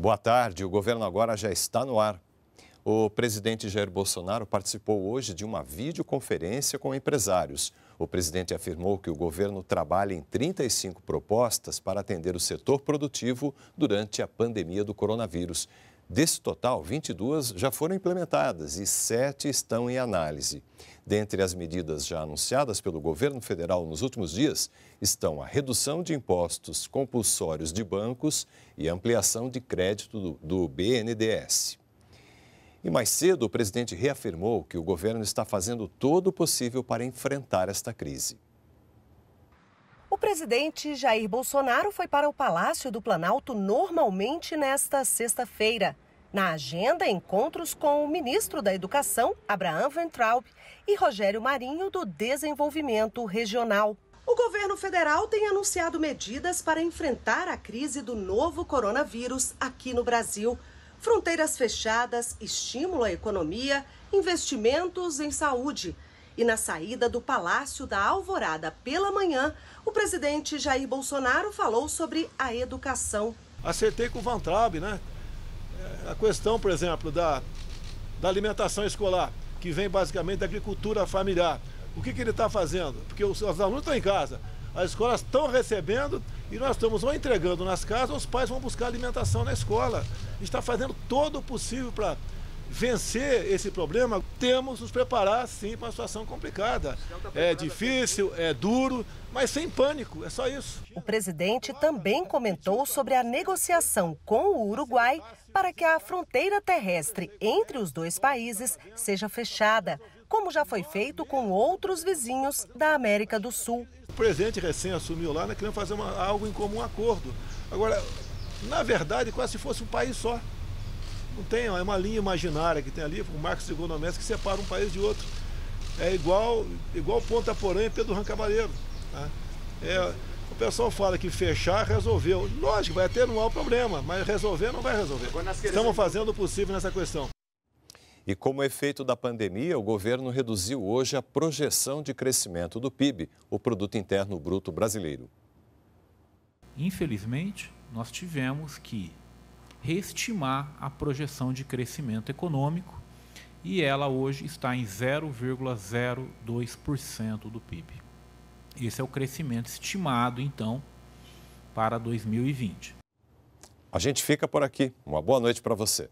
Boa tarde. O governo agora já está no ar. O presidente Jair Bolsonaro participou hoje de uma videoconferência com empresários. O presidente afirmou que o governo trabalha em 35 propostas para atender o setor produtivo durante a pandemia do coronavírus. Desse total, 22 já foram implementadas e 7 estão em análise. Dentre as medidas já anunciadas pelo governo federal nos últimos dias estão a redução de impostos compulsórios de bancos e ampliação de crédito do, do BNDES. E mais cedo, o presidente reafirmou que o governo está fazendo todo o possível para enfrentar esta crise. O presidente Jair Bolsonaro foi para o Palácio do Planalto normalmente nesta sexta-feira. Na agenda, encontros com o ministro da Educação, Abraham Ventraub, e Rogério Marinho, do Desenvolvimento Regional. O governo federal tem anunciado medidas para enfrentar a crise do novo coronavírus aqui no Brasil. Fronteiras fechadas, estímulo à economia, investimentos em saúde. E na saída do Palácio da Alvorada pela manhã, o presidente Jair Bolsonaro falou sobre a educação. Acertei com o Van Traub, né? a questão, por exemplo, da, da alimentação escolar, que vem basicamente da agricultura familiar. O que, que ele está fazendo? Porque os, os alunos estão em casa, as escolas estão recebendo e nós estamos ou entregando nas casas, ou os pais vão buscar alimentação na escola. A gente está fazendo todo o possível para vencer esse problema, temos nos preparar sim para uma situação complicada. Tá é difícil, é duro, mas sem pânico, é só isso. O presidente também comentou sobre a negociação com o Uruguai para que a fronteira terrestre entre os dois países seja fechada, como já foi feito com outros vizinhos da América do Sul. O presidente recém assumiu lá, né, querendo fazer uma, algo em comum acordo. Agora, na verdade, quase se fosse um país só. Não tem, é uma linha imaginária que tem ali, Marcos marco trigonométrico que separa um país de outro. É igual, igual Ponta Porã e Pedro Rancavaleiro. Tá? É, o pessoal fala que fechar resolveu. Lógico, vai ter um problema, mas resolver não vai resolver. Estamos fazendo o possível nessa questão. E como efeito da pandemia, o governo reduziu hoje a projeção de crescimento do PIB, o Produto Interno Bruto Brasileiro. Infelizmente, nós tivemos que reestimar a projeção de crescimento econômico e ela hoje está em 0,02% do PIB. Esse é o crescimento estimado, então, para 2020. A gente fica por aqui. Uma boa noite para você.